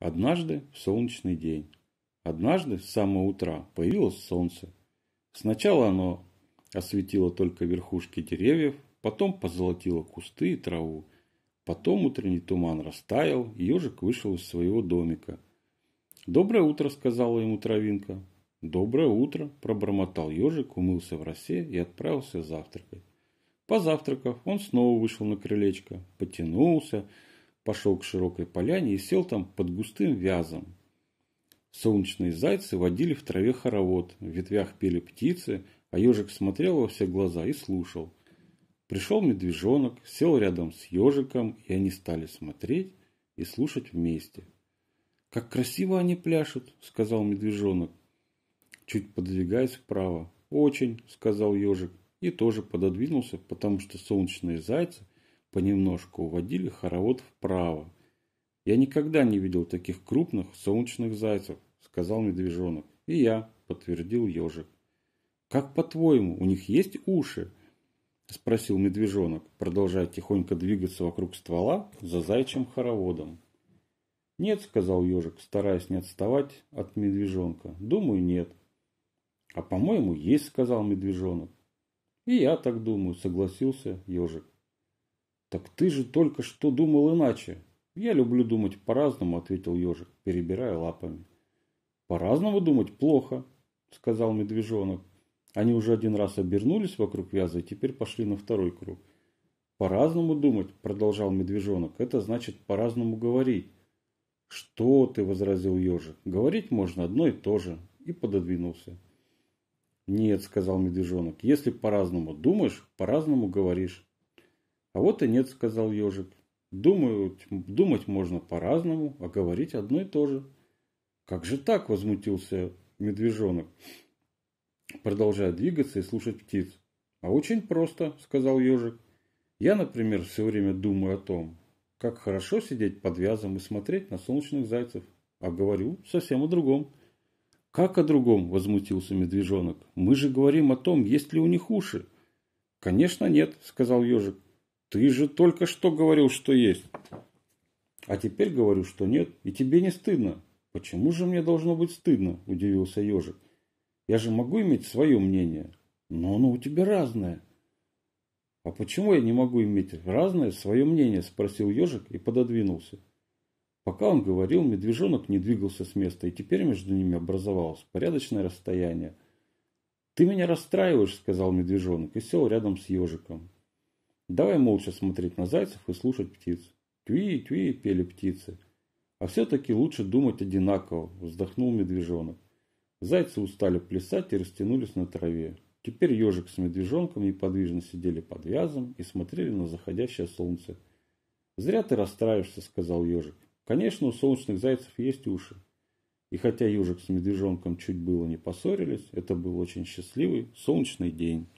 Однажды в солнечный день. Однажды с самого утра появилось солнце. Сначала оно осветило только верхушки деревьев, потом позолотило кусты и траву. Потом утренний туман растаял, и ежик вышел из своего домика. «Доброе утро», — сказала ему травинка. «Доброе утро», — пробормотал ежик, умылся в росе и отправился завтракать. Позавтракав, он снова вышел на крылечко, потянулся, — пошел к широкой поляне и сел там под густым вязом. Солнечные зайцы водили в траве хоровод, в ветвях пели птицы, а ежик смотрел во все глаза и слушал. Пришел медвежонок, сел рядом с ежиком, и они стали смотреть и слушать вместе. «Как красиво они пляшут!» – сказал медвежонок, чуть подвигаясь вправо. «Очень!» – сказал ежик и тоже пододвинулся, потому что солнечные зайцы понемножку уводили хоровод вправо. «Я никогда не видел таких крупных солнечных зайцев», – сказал медвежонок. «И я», – подтвердил ежик. «Как по-твоему, у них есть уши?» – спросил медвежонок, продолжая тихонько двигаться вокруг ствола за зайчим хороводом. «Нет», – сказал ежик, стараясь не отставать от медвежонка. «Думаю, нет». «А по-моему, есть», – сказал медвежонок. «И я так думаю», – согласился ежик. «Так ты же только что думал иначе!» «Я люблю думать по-разному», – ответил ежик, перебирая лапами. «По-разному думать плохо», – сказал медвежонок. Они уже один раз обернулись вокруг вяза и теперь пошли на второй круг. «По-разному думать», – продолжал медвежонок, – «это значит по-разному говорить». «Что ты?» – возразил ежик. «Говорить можно одно и то же». И пододвинулся. «Нет», – сказал медвежонок, – «если по-разному думаешь, по-разному говоришь». А вот и нет, сказал ежик. Думают, думать можно по-разному, а говорить одно и то же. Как же так, возмутился медвежонок, продолжая двигаться и слушать птиц. А очень просто, сказал ежик. Я, например, все время думаю о том, как хорошо сидеть под вязом и смотреть на солнечных зайцев. А говорю совсем о другом. Как о другом, возмутился медвежонок. Мы же говорим о том, есть ли у них уши. Конечно, нет, сказал ежик. Ты же только что говорил, что есть. А теперь говорю, что нет, и тебе не стыдно. Почему же мне должно быть стыдно? Удивился ежик. Я же могу иметь свое мнение, но оно у тебя разное. А почему я не могу иметь разное свое мнение? Спросил ежик и пододвинулся. Пока он говорил, медвежонок не двигался с места, и теперь между ними образовалось порядочное расстояние. «Ты меня расстраиваешь», — сказал медвежонок и сел рядом с ежиком. Давай молча смотреть на зайцев и слушать птиц. Тви-тви пели птицы. А все-таки лучше думать одинаково, вздохнул медвежонок. Зайцы устали плясать и растянулись на траве. Теперь ежик с медвежонком неподвижно сидели под вязом и смотрели на заходящее солнце. «Зря ты расстраиваешься», — сказал ежик. «Конечно, у солнечных зайцев есть уши». И хотя ежик с медвежонком чуть было не поссорились, это был очень счастливый солнечный день.